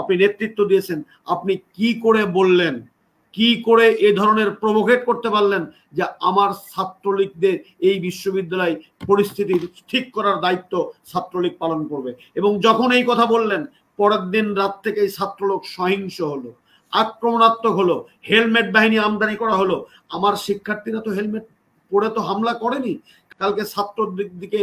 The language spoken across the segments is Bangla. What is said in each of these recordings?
আপনি নেতৃত্ব দিয়েছেন আপনি কি করে বললেন কি করে এ ধরনের প্রভোকেট করতে পারলেন যে আমার ছাত্রলীগদের এই বিশ্ববিদ্যালয় পরিস্থিতি ঠিক করার দায়িত্ব ছাত্রলীগ পালন করবে এবং যখন এই কথা বললেন পরের দিন রাত থেকেই ছাত্রলোক সহিংস হলো আক্রমণাত্মক হলো হেলমেট বাহিনী আমদানি করা হলো আমার শিক্ষার্থীরা তো হেলমেট পরে তো হামলা করেনি কালকে ছাত্রদের দিকে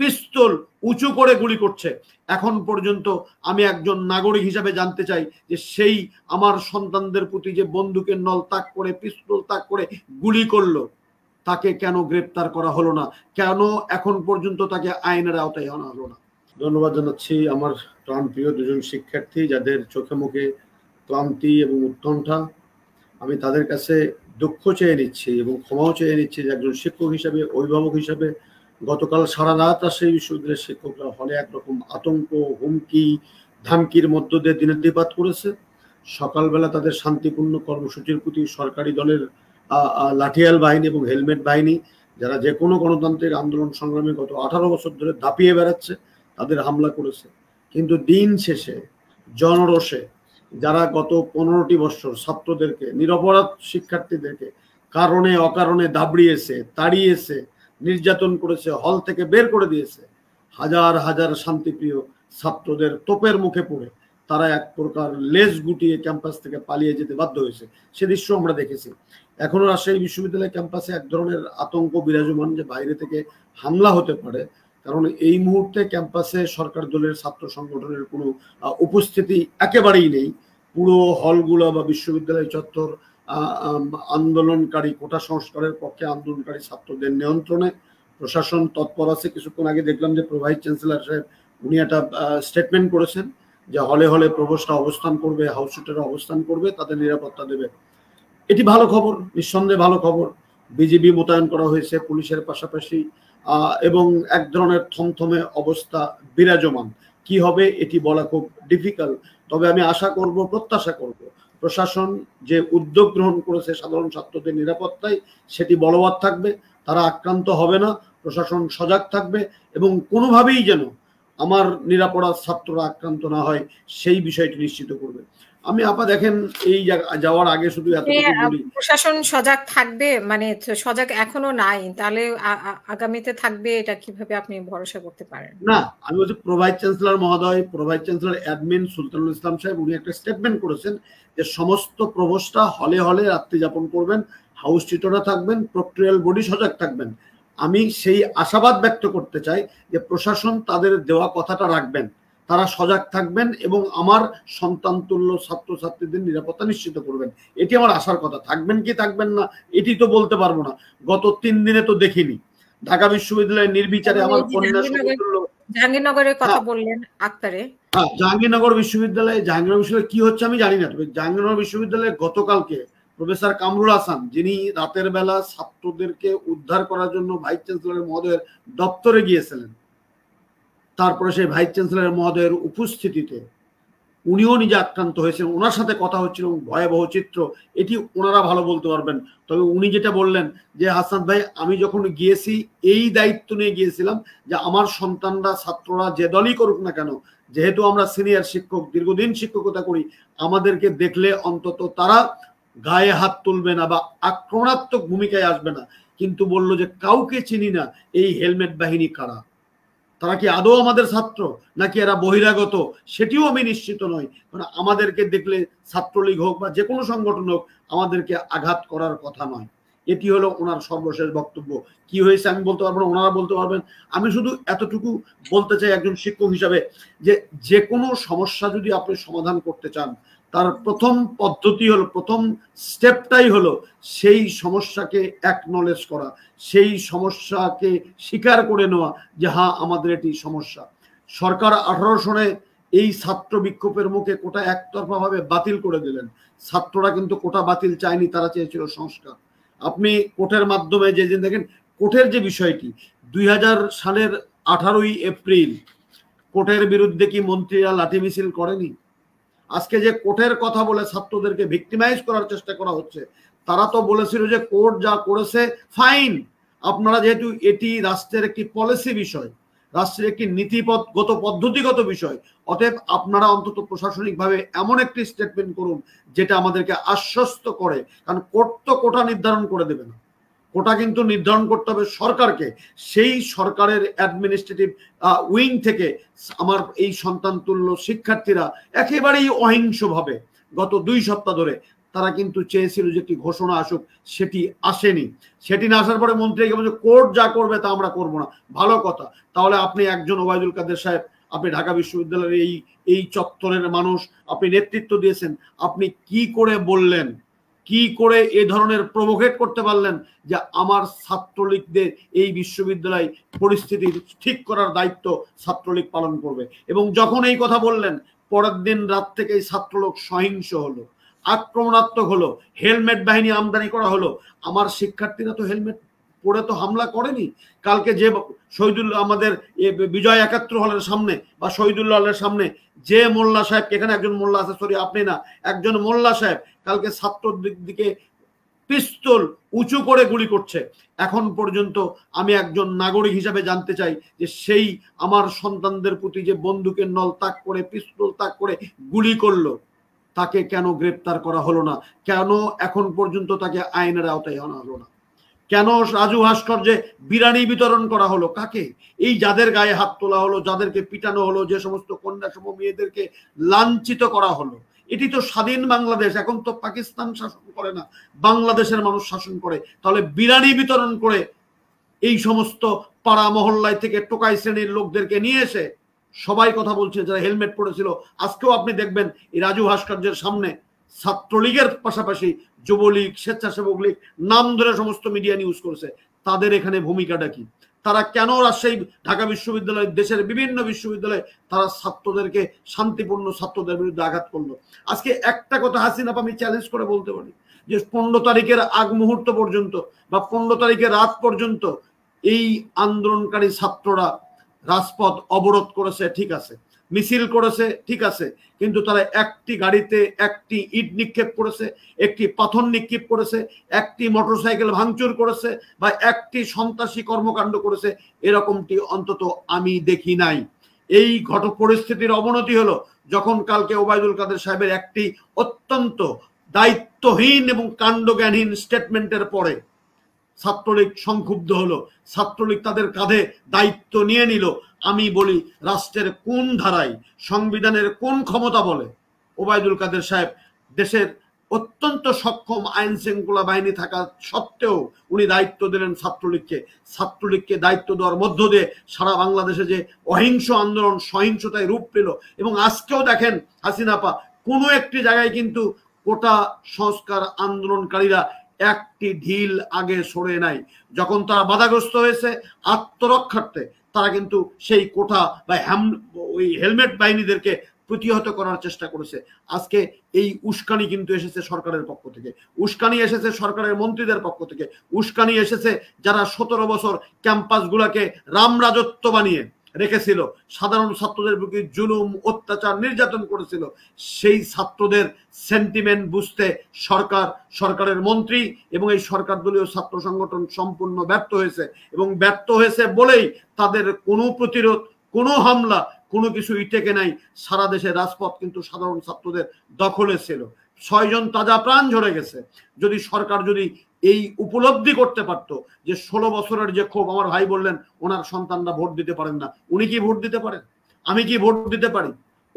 পিস্তল উঁচু করে গুলি করছে এখন পর্যন্ত আমি একজন নাগরিক হিসাবে জানতে চাই যে সেই আমার সন্তানদের প্রতি যে বন্দুকের নল তাক করে পিস্তল তাক করে গুলি করলো তাকে কেন গ্রেপ্তার করা হলো না কেন এখন পর্যন্ত তাকে আইনের আওতায় আনা হলো না ধন্যবাদ জানাচ্ছি আমার প্রাণ প্রিয় দুজন শিক্ষার্থী যাদের চোখে মুখে ক্লান্তি এবং উৎকণ্ঠা আমি তাদের কাছে দুঃখ চেয়ে নিচ্ছি এবং ক্ষমাও চেয়ে নিচ্ছি যে একজন শিক্ষক হিসাবে অভিভাবক হিসাবে গতকাল সারা রাত রাজশাহী বিশ্ববিদ্যালয়ের শিক্ষকরা হলে একরকম আতঙ্ক হুমকি ধামকির মধ্য দিয়ে দিনের দিপাত করেছে সকালবেলা তাদের শান্তিপূর্ণ কর্মসূচির প্রতি সরকারি দলের লাঠিয়াল বাহিনী এবং হেলমেট বাহিনী যারা যে কোনো গণতান্ত্রিক আন্দোলন সংগ্রামে গত আঠারো বছর ধরে দাপিয়ে বেড়াচ্ছে তাদের হামলা করেছে কিন্তু দিন শেষে জনরসে যারা গত পনেরোটি বছর ছাত্রদেরকে নিরপরাধ শিক্ষার্থীদেরকে কারণে অকারণে দাবড়িয়েছে তাড়িয়েছে নির্যাতন করেছে হল থেকে বের করে দিয়েছে হাজার হাজার শান্তিপ্রিয় ছাত্রদের তোপের মুখে পড়ে তারা এক প্রকার লেজ গুটিয়ে ক্যাম্পাস থেকে পালিয়ে যেতে বাধ্য হয়েছে সে দৃশ্য আমরা দেখেছি এখনো রাজশাহী বিশ্ববিদ্যালয় ক্যাম্পাসে এক ধরনের আতঙ্ক বিরাজমান যে বাইরে থেকে হামলা হতে পারে কারণ এই মুহূর্তে ক্যাম্পাসে সরকার দলের ছাত্র সংগঠনের কোনো উপস্থিতি একেবারেই নেই পুরো হলগুলো বা বিশ্ববিদ্যালয় চত্বর আন্দোলনকারী কোটা সংস্কারের পক্ষে আন্দোলনকারী ছাত্রদের নিয়ন্ত্রণে প্রশাসন তৎপর আছে কিছুক্ষণ আগে দেখলাম যে প্রভাইস চ্যান্সেলার সাহেব উনি একটা স্টেটমেন্ট করেছেন যে হলে হলে প্রবোস্টরা অবস্থান করবে হাউস অবস্থান করবে তাদের নিরাপত্তা দেবে এটি ভালো খবর নিঃসন্দেহে ভালো খবর বিজিবি মোতায়েন করা হয়েছে পুলিশের পাশাপাশি এবং এক ধরনের থমথমে অবস্থা বিরাজমান কি হবে এটি বলা খুব ডিফিকাল্ট তবে আমি আশা করব প্রত্যাশা করব প্রশাসন যে উদ্যোগ গ্রহণ করেছে সাধারণ ছাত্রদের নিরাপত্তায় সেটি বলবৎ থাকবে তারা আক্রান্ত হবে না প্রশাসন সজাগ থাকবে এবং কোনোভাবেই যেন আমার নিরাপরাধ ছাত্ররা আক্রান্ত না হয় সেই বিষয়টি নিশ্চিত করবে আমি আপা দেখেন এই যাওয়ার আগে শুধু হ্যাঁ, প্রশাসন সজাগ থাকবে মানে সজাগ এখনো নাই তাহলে আগামীতে থাকবে এটা কিভাবে আপনি ভরসা করতে পারেন না আমি বলছি প্রভাইস চ্যান্সেলর মহোদয় প্রভাইস চ্যান্সেলর অ্যাডমিন সুলতানুল ইসলাম সাহেব উনি একটা স্টেটমেন্ট করেছেন যে সমস্ত প্রবোস্টা হলে হলে রাত্রি যাপন করবেন হাউস টিটরা থাকবেন প্রক্টোরিয়াল বডি সজাগ থাকবেন আমি সেই আশাবাদ ব্যক্ত করতে চাই যে প্রশাসন তাদের দেওয়া কথাটা রাখবেন তারা সজাগ থাকবেন এবং আমার সন্তানতুল্য ছাত্রীদের নিরাপত্তা নিশ্চিত করবেন এটি আমার আসার কথা থাকবেন কি থাকবেন না এটি তো বলতে পারবো না গত তিন দিনে তো দেখিনি ঢাকা বিশ্ববিদ্যালয়ের নির্বিচারে আমার কন্যা জাহাঙ্গীরনগরের কথা হ্যাঁ। বললেন আক্তারে হ্যাঁ জাহাঙ্গীরনগর বিশ্ববিদ্যালয়ে জাহাঙ্গীরনগর বিশ্ববিদ্যালয়ে কি হচ্ছে আমি জানি না তবে জাহাঙ্গীরনগর বিশ্ববিদ্যালয়ে গতকালকে প্রফেসর কামরুল হাসান যিনি রাতের বেলা ছাত্রদেরকে উদ্ধার করার জন্য ভাইস চ্যান্সেলর মহোদয়ের দপ্তরে গিয়েছিলেন তারপরে সেই ভাইস চ্যান্সেলর মহোদয়ের উপস্থিতিতে উনিও নিজে আক্রান্ত হয়েছেন ওনার সাথে কথা হচ্ছিল ভয়াবহ চিত্র এটি ওনারা ভালো বলতে পারবেন তবে উনি যেটা বললেন যে হাসান ভাই আমি যখন গিয়েছি এই দায়িত্ব নিয়ে গিয়েছিলাম যে আমার সন্তানরা ছাত্ররা যে দলই করুক না কেন যেহেতু আমরা সিনিয়র শিক্ষক দীর্ঘদিন শিক্ষকতা করি আমাদেরকে দেখলে অন্তত তারা গায়ে হাত তুলবে না বা আক্রমণাত্মক ভূমিকায় আসবে না কিন্তু বলল যে কাউকে চিনি না এই হেলমেট বাহিনী কারা তারা কি আদৌ আমাদের ছাত্র নাকি এরা বহিরাগত সেটিও আমি নিশ্চিত নই কারণ আমাদেরকে দেখলে ছাত্রলীগ হোক বা যে কোনো সংগঠন হোক আমাদেরকে আঘাত করার কথা নয় এটি হলো ওনার সর্বশেষ বক্তব্য কি হয়েছে আমি বলতে পারবো না ওনারা বলতে পারবেন আমি শুধু এতটুকু বলতে চাই একজন শিক্ষক হিসাবে যে যে কোনো সমস্যা যদি আপনি সমাধান করতে চান তার প্রথম পদ্ধতি হলো প্রথম স্টেপটাই হলো সেই সমস্যাকে অ্যাকনলেজ করা সেই সমস্যাকে স্বীকার করে নেওয়া যে হ্যাঁ আমাদের এটি সমস্যা সরকার আঠারো সনে এই ছাত্র বিক্ষোভের মুখে কোটা একতরফাভাবে বাতিল করে দিলেন ছাত্ররা কিন্তু কোটা বাতিল চায়নি তারা চেয়েছিল সংস্কার আপনি কোটের মাধ্যমে যে যে দেখেন কোটের যে বিষয়টি দুই সালের আঠারোই এপ্রিল কোটের বিরুদ্ধে কি মন্ত্রীরা লাঠি মিছিল করেনি আজকে যে কোর্টের কথা বলে ছাত্রদেরকে ভিক্টিমাইজ করার চেষ্টা করা হচ্ছে তারা তো বলেছিল যে কোর্ট যা করেছে ফাইন আপনারা যেহেতু এটি রাষ্ট্রের একটি পলিসি বিষয় রাষ্ট্রের একটি নীতিগত পদ্ধতিগত বিষয় অতএব আপনারা অন্তত প্রশাসনিকভাবে এমন একটি স্টেটমেন্ট করুন যেটা আমাদেরকে আশ্বস্ত করে কারণ কোর্ট তো কোটা নির্ধারণ করে দেবে না কোটা কিন্তু নির্ধারণ করতে হবে সরকারকে সেই সরকারের অ্যাডমিনিস্ট্রেটিভ উইং থেকে আমার এই সন্তানতুল্য শিক্ষার্থীরা একেবারেই অহিংসভাবে গত দুই সপ্তাহ ধরে তারা কিন্তু চেয়েছিল যে একটি ঘোষণা আসুক সেটি আসেনি সেটি না আসার পরে মন্ত্রী বলছে কোর্ট যা করবে তা আমরা করবো না ভালো কথা তাহলে আপনি একজন ওবায়দুল কাদের সাহেব আপনি ঢাকা বিশ্ববিদ্যালয়ের এই এই চত্বরের মানুষ আপনি নেতৃত্ব দিয়েছেন আপনি কি করে বললেন কি করে এ ধরনের প্রভোকেট করতে পারলেন যে আমার ছাত্রলীগদের এই বিশ্ববিদ্যালয় পরিস্থিতি ঠিক করার দায়িত্ব ছাত্রলীগ পালন করবে এবং যখন এই কথা বললেন পরের দিন রাত থেকেই ছাত্রলোক সহিংস হলো আক্রমণাত্মক হলো হেলমেট বাহিনী আমদানি করা হলো আমার শিক্ষার্থীরা তো হেলমেট পড়ে তো হামলা করেনি কালকে যে শহীদুল্লাহ আমাদের বিজয় একাত্র হলের সামনে বা শহীদুল্লাহ হলের সামনে যে মোল্লা সাহেব এখানে একজন মোল্লা আছে সরি আপনি না একজন মোল্লা সাহেব কালকে ছাত্রর দিকে পিস্তল উঁচু করে গুলি করছে এখন পর্যন্ত আমি একজন নাগরিক হিসাবে জানতে চাই যে সেই আমার সন্তানদের প্রতি যে বন্দুকের নল তাক করে পিস্তল তাক করে গুলি করলো তাকে কেন গ্রেপ্তার করা হলো না কেন এখন পর্যন্ত তাকে আইনের আওতায় আনা হলো না কেন রাজু ভাস্কর্যে বিরানি বিতরণ করা হলো কাকে এই যাদের গায়ে হাত তোলা হলো যাদেরকে পিটানো হলো যে সমস্ত কন্যা সম মেয়েদেরকে লাঞ্ছিত করা হলো এটি তো স্বাধীন বাংলাদেশ এখন তো পাকিস্তান শাসন করে না বাংলাদেশের মানুষ শাসন করে তাহলে বিরানি বিতরণ করে এই সমস্ত পাড়া মহল্লায় থেকে টোকাই শ্রেণীর লোকদেরকে নিয়ে এসে সবাই কথা বলছে যারা হেলমেট পরেছিল আজকেও আপনি দেখবেন এই রাজু ভাস্কর্যের সামনে ছাত্রলীগের পাশাপাশি যুবলীগ স্বেচ্ছাসেবক লীগ নাম ধরে সমস্ত মিডিয়া নিউজ করছে তাদের এখানে ভূমিকাটা কি তারা কেন রাজশাহী ঢাকা বিশ্ববিদ্যালয় দেশের বিভিন্ন বিশ্ববিদ্যালয়ে তারা ছাত্রদেরকে শান্তিপূর্ণ ছাত্রদের বিরুদ্ধে আঘাত করলো আজকে একটা কথা হাসিনাপ আমি চ্যালেঞ্জ করে বলতে পারি যে পনেরো তারিখের আগ মুহূর্ত পর্যন্ত বা পনেরো তারিখের রাত পর্যন্ত এই আন্দোলনকারী ছাত্ররা রাজপথ অবরোধ করেছে ঠিক আছে মিছিল করেছে ঠিক আছে কিন্তু তারা একটি গাড়িতে একটি ইট নিক্ষেপ করেছে একটি পাথর নিক্ষেপ করেছে একটি মোটরসাইকেল ভাঙচুর করেছে বা একটি সন্ত্রাসী কর্মকাণ্ড করেছে এরকমটি অন্তত আমি দেখি নাই এই ঘট পরিস্থিতির অবনতি হলো যখন কালকে ওবায়দুল কাদের সাহেবের একটি অত্যন্ত দায়িত্বহীন এবং কাণ্ডজ্ঞানহীন স্টেটমেন্টের পরে ছাত্রলীগ সংক্ষুব্ধ হলো ছাত্রলীগ তাদের কাঁধে দায়িত্ব নিয়ে নিল আমি বলি রাষ্ট্রের কোন ধারায় সংবিধানের কোন ক্ষমতা বলে ওবায়দুল কাদের সাহেব দেশের অত্যন্ত সক্ষম আইন শৃঙ্খলা বাহিনী থাকা সত্ত্বেও উনি দায়িত্ব দিলেন ছাত্রলীগকে ছাত্রলীগকে দায়িত্ব দেওয়ার মধ্য দিয়ে সারা বাংলাদেশে যে অহিংস আন্দোলন সহিংসতায় রূপ পেল এবং আজকেও দেখেন হাসিনাপা কোনো একটি জায়গায় কিন্তু কোটা সংস্কার আন্দোলনকারীরা একটি ঢিল আগে সরে নাই যখন তারা বাধাগ্রস্ত হয়েছে আত্মরক্ষার্থে তারা কিন্তু সেই কোঠা বা হ্যাম ওই হেলমেট বাহিনীদেরকে প্রতিহত করার চেষ্টা করেছে আজকে এই উস্কানি কিন্তু এসেছে সরকারের পক্ষ থেকে উস্কানি এসেছে সরকারের মন্ত্রীদের পক্ষ থেকে উস্কানি এসেছে যারা সতেরো বছর ক্যাম্পাসগুলোকে রাজত্ব বানিয়ে রেখেছিল সাধারণ ছাত্রদের বুকে জুলুম অত্যাচার নির্যাতন করেছিল সেই ছাত্রদের সেন্টিমেন্ট বুঝতে সরকার সরকারের মন্ত্রী এবং এই সরকার দলীয় ছাত্র সংগঠন সম্পূর্ণ ব্যর্থ হয়েছে এবং ব্যর্থ হয়েছে বলেই তাদের কোনো প্রতিরোধ কোনো হামলা কোনো কিছু ইটেকে নাই সারা দেশে রাজপথ কিন্তু সাধারণ ছাত্রদের দখলে ছিল ছয়জন তাজা প্রাণ ঝরে গেছে যদি সরকার যদি এই উপলব্ধি করতে পারতো যে ষোলো বছরের যে ক্ষোভ আমার ভাই বললেন ওনার সন্তানরা ভোট দিতে পারেন না উনি কি ভোট দিতে পারেন আমি কি ভোট দিতে পারি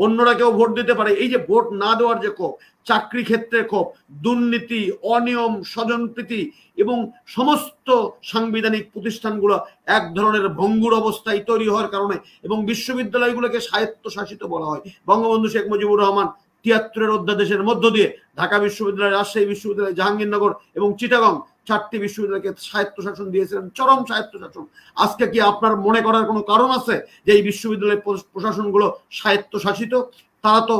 অন্যরা কেউ ভোট দিতে পারে এই যে ভোট না দেওয়ার যে ক্ষোভ চাকরি ক্ষেত্রে ক্ষোভ দুর্নীতি অনিয়ম স্বজনপ্রীতি এবং সমস্ত সাংবিধানিক প্রতিষ্ঠানগুলো এক ধরনের ভঙ্গুর অবস্থায় তৈরি হওয়ার কারণে এবং বিশ্ববিদ্যালয়গুলোকে স্বায়ত্তশাসিত বলা হয় বঙ্গবন্ধু শেখ মুজিবুর রহমান তিয়াত্তরের অধ্যাদেশের মধ্য দিয়ে ঢাকা বিশ্ববিদ্যালয় রাজশাহী বিশ্ববিদ্যালয় জাহাঙ্গীরনগর এবং চিটাগং চারটি বিশ্ববিদ্যালয়কে শাসন দিয়েছিলেন চরম শাসন আজকে কি আপনার মনে করার কোনো কারণ আছে যে এই বিশ্ববিদ্যালয়ের প্রশাসনগুলো স্বায়ত্তশাসিত তারা তো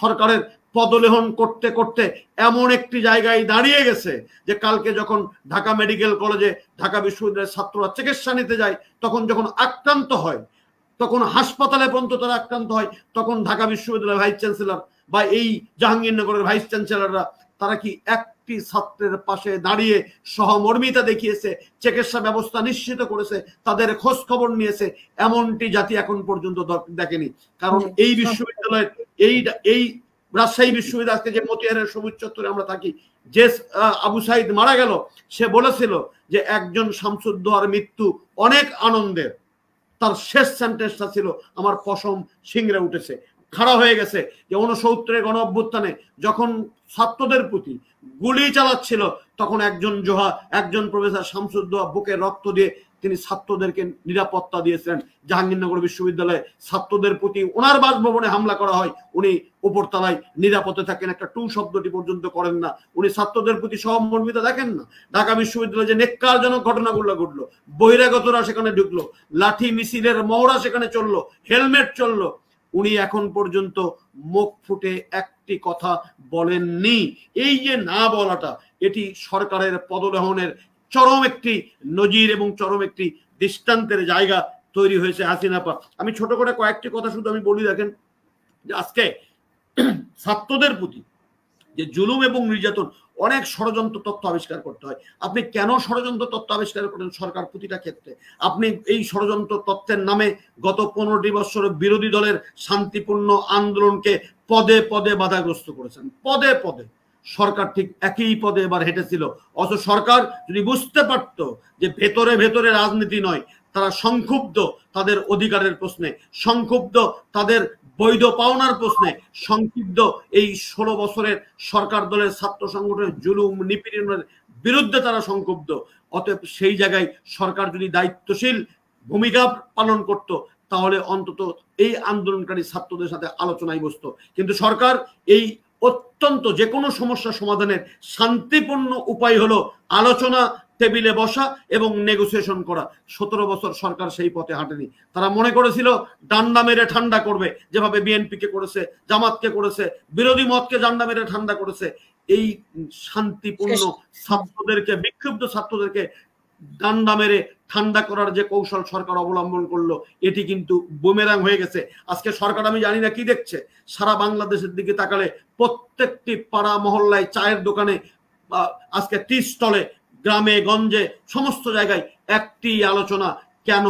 সরকারের পদলেহন করতে করতে এমন একটি জায়গায় দাঁড়িয়ে গেছে যে কালকে যখন ঢাকা মেডিকেল কলেজে ঢাকা বিশ্ববিদ্যালয়ের ছাত্ররা চিকিৎসা নিতে যায় তখন যখন আক্রান্ত হয় তখন হাসপাতালে পর্যন্ত তারা আক্রান্ত হয় তখন ঢাকা বিশ্ববিদ্যালয়ের ভাইস চ্যান্সেলর বা এই জাহাঙ্গীরনগরের ভাইস চ্যান্সেলাররা তারা কি একটি ছাত্রের পাশে দাঁড়িয়ে সহমর্মিতা দেখিয়েছে চিকিৎসা ব্যবস্থা নিশ্চিত করেছে তাদের খোঁজ খবর নিয়েছে এমনটি জাতি এখন পর্যন্ত দেখেনি কারণ এই বিশ্ববিদ্যালয়ের এই এই রাজশাহী বিশ্ববিদ্যালয় আজকে যে মতিহারের সবুজ চত্বরে আমরা থাকি যে আবু সাইদ মারা গেল সে বলেছিল যে একজন শামসুদ্দোয়ার মৃত্যু অনেক আনন্দের তার শেষ সেন্টেন্সটা ছিল আমার পশম সিংড়ে উঠেছে খাড়া হয়ে গেছে যে উনসত্তরে গণ অভ্যুত্থানে যখন ছাত্রদের প্রতি গুলি চালাচ্ছিল তখন একজন জোহা একজন প্রফেসর শামসুদ্দোহা বুকে রক্ত দিয়ে তিনি ছাত্রদেরকে নিরাপত্তা দিয়েছিলেন জাহাঙ্গীরনগর বিশ্ববিদ্যালয়ে ছাত্রদের প্রতি ওনার বাসভবনে হামলা করা হয় উনি উপরতলায় নিরাপদে থাকেন একটা টু শব্দটি পর্যন্ত করেন না উনি ছাত্রদের প্রতি সহমর্মিতা দেখেন না ঢাকা বিশ্ববিদ্যালয়ে যে নেককারজনক ঘটনাগুলো ঘটলো বহিরাগতরা সেখানে ঢুকলো লাঠি মিছিলের মহড়া সেখানে চললো হেলমেট চললো উনি এখন পর্যন্ত মুখ ফুটে একটি কথা বলেননি এই যে না বলাটা এটি সরকারের পদলেহনের চরম একটি নজির এবং চরম একটি দৃষ্টান্তের জায়গা তৈরি হয়েছে হাসিনাপা আমি ছোট করে কয়েকটি কথা শুধু আমি বলি দেখেন যে আজকে ছাত্রদের প্রতি যে জুলুম এবং নির্যাতন অনেক ষড়যন্ত্র তথ্য আবিষ্কার করতে হয় আপনি কেন ষড়যন্ত্র তথ্য আবিষ্কার করেন সরকার প্রতিটা ক্ষেত্রে আপনি এই ষড়যন্ত্র তথ্যের নামে গত পনেরোটি বছর বিরোধী দলের শান্তিপূর্ণ আন্দোলনকে পদে পদে বাধাগ্রস্ত করেছেন পদে পদে সরকার ঠিক একই পদে এবার হেঁটেছিল অথচ সরকার যদি বুঝতে পারত যে ভেতরে ভেতরে রাজনীতি নয় তারা সংক্ষুব্ধ তাদের অধিকারের প্রশ্নে সংক্ষুব্ধ তাদের বৈধ পাওনার প্রশ্নে সংক্ষিপ্ত এই ষোলো বছরের সরকার দলের ছাত্র সংগঠনের জুলুম নিপীড়নের বিরুদ্ধে তারা সংক্ষুব্ধ অতএব সেই জায়গায় সরকার যদি দায়িত্বশীল ভূমিকা পালন করত তাহলে অন্তত এই আন্দোলনকারী ছাত্রদের সাথে আলোচনায় বসত কিন্তু সরকার এই অত্যন্ত যে কোনো সমস্যা সমাধানের শান্তিপূর্ণ উপায় হলো আলোচনা টেবিলে বসা এবং নেগোসিয়েশন করা সতেরো বছর সরকার সেই পথে হাঁটেনি তারা মনে করেছিল ডান্ডা মেরে ঠান্ডা করবে যেভাবে বিএনপিকে করেছে জামাতকে করেছে বিরোধী মতকে ডান্ডা মেরে ঠান্ডা করেছে এই শান্তিপূর্ণ ছাত্রদেরকে বিক্ষুব্ধ ছাত্রদেরকে ডান্ডা মেরে ঠান্ডা করার যে কৌশল সরকার অবলম্বন করলো এটি কিন্তু বুমেরাং হয়ে গেছে আজকে সরকার আমি জানি না কি দেখছে সারা বাংলাদেশের দিকে তাকালে প্রত্যেকটি পাড়া মহল্লায় চায়ের দোকানে আজকে টি স্টলে গ্রামে গঞ্জে সমস্ত জায়গায় একটি আলোচনা কেন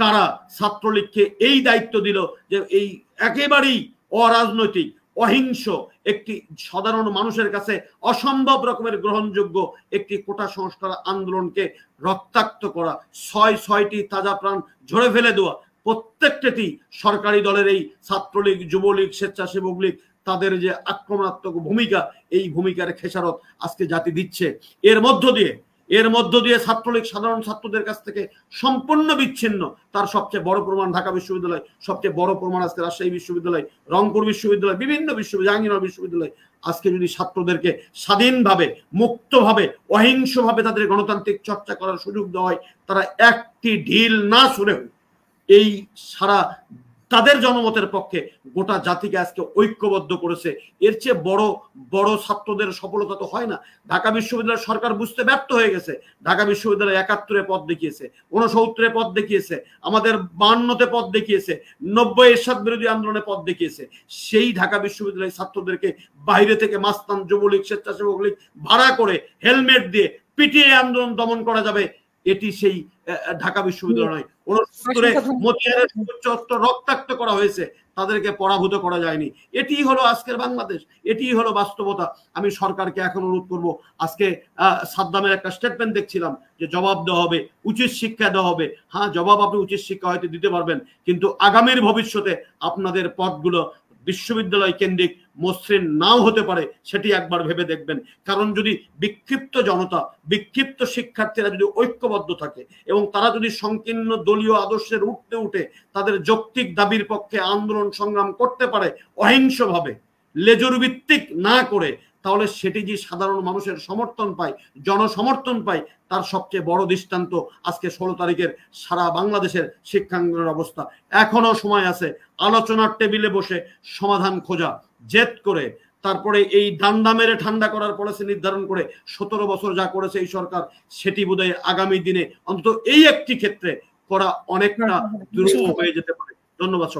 কারা ছাত্রলীগকে এই দায়িত্ব দিল যে এই একেবারেই অরাজনৈতিক অহিংস একটি সাধারণ মানুষের কাছে অসম্ভব রকমের গ্রহণযোগ্য একটি কোটা সংস্কার আন্দোলনকে রক্তাক্ত করা ছয় ছয়টি তাজা প্রাণ ঝরে ফেলে দেওয়া প্রত্যেকটি সরকারি দলের এই ছাত্রলীগ যুবলীগ স্বেচ্ছাসেবক লীগ তাদের যে আক্রমণাত্মক ভূমিকা এই ভূমিকার খেসারত আজকে জাতি দিচ্ছে এর মধ্য দিয়ে এর মধ্য দিয়ে ছাত্রলীগ সাধারণ ছাত্রদের কাছ থেকে সম্পূর্ণ বিচ্ছিন্ন তার সবচেয়ে বড় প্রমাণ ঢাকা বিশ্ববিদ্যালয় সবচেয়ে বড় প্রমাণ আজকে রাজশাহী বিশ্ববিদ্যালয় রংপুর বিশ্ববিদ্যালয় বিভিন্ন বিশ্ববিদ্যালয় জাহাঙ্গীর বিশ্ববিদ্যালয় আজকে যদি ছাত্রদেরকে স্বাধীনভাবে মুক্তভাবে অহিংসভাবে তাদের গণতান্ত্রিক চর্চা করার সুযোগ দেওয়া হয় তারা একটি ঢিল না শুনেও এই সারা তাদের জনমতের পক্ষে গোটা জাতিকে আজকে ঐক্যবদ্ধ করেছে এর চেয়ে বড় বড় ছাত্রদের সফলতা তো হয় না ঢাকা বিশ্ববিদ্যালয় সরকার বুঝতে ব্যর্থ হয়ে গেছে ঢাকা বিশ্ববিদ্যালয় একাত্তরে পথ দেখিয়েছে উনসত্তরে পথ দেখিয়েছে আমাদের বান্নতে পথ দেখিয়েছে নব্বই এরশাদ বিরোধী আন্দোলনে পথ দেখিয়েছে সেই ঢাকা বিশ্ববিদ্যালয়ের ছাত্রদেরকে বাইরে থেকে মাস্তান যুবলীগ স্বেচ্ছাসেবক লীগ ভাড়া করে হেলমেট দিয়ে পিটিএ আন্দোলন দমন করা যাবে এটি সেই ঢাকা বিশ্ববিদ্যালয় নয় উনসত্তরে মতিয়ারের চত্ব রক্তাক্ত করা হয়েছে তাদেরকে পরাভূত করা যায়নি এটি হলো আজকের বাংলাদেশ এটি হলো বাস্তবতা আমি সরকারকে এখন অনুরোধ করব আজকে সাদ্দামের একটা স্টেটমেন্ট দেখছিলাম যে জবাব দেওয়া হবে উচিত শিক্ষা দেওয়া হবে হ্যাঁ জবাব আপনি উচিত শিক্ষা হয়তো দিতে পারবেন কিন্তু আগামীর ভবিষ্যতে আপনাদের পথগুলো বিশ্ববিদ্যালয় কেন্দ্রিক মসৃণ নাও হতে পারে সেটি একবার ভেবে দেখবেন কারণ যদি বিক্ষিপ্ত জনতা বিক্ষিপ্ত শিক্ষার্থীরা যদি ঐক্যবদ্ধ থাকে এবং তারা যদি সংকীর্ণ দলীয় আদর্শের উঠতে উঠে তাদের যৌক্তিক দাবির পক্ষে আন্দোলন সংগ্রাম করতে পারে অহিংসভাবে লেজুর ভিত্তিক না করে তাহলে সেটি যে সাধারণ মানুষের সমর্থন পায় জনসমর্থন পায় তার সবচেয়ে বড় দৃষ্টান্ত আজকে ষোলো তারিখের সারা বাংলাদেশের শিক্ষাঙ্গনের অবস্থা এখনো সময় আছে আলোচনার টেবিলে বসে সমাধান খোঁজা জেদ করে তারপরে এই ডান্ডা মেরে ঠান্ডা করার পলিসি নির্ধারণ করে সতেরো বছর যা করেছে এই সরকার সেটি বোধহয় আগামী দিনে অন্তত এই একটি ক্ষেত্রে করা অনেকটা দুর্বল হয়ে যেতে পারে ধন্যবাদ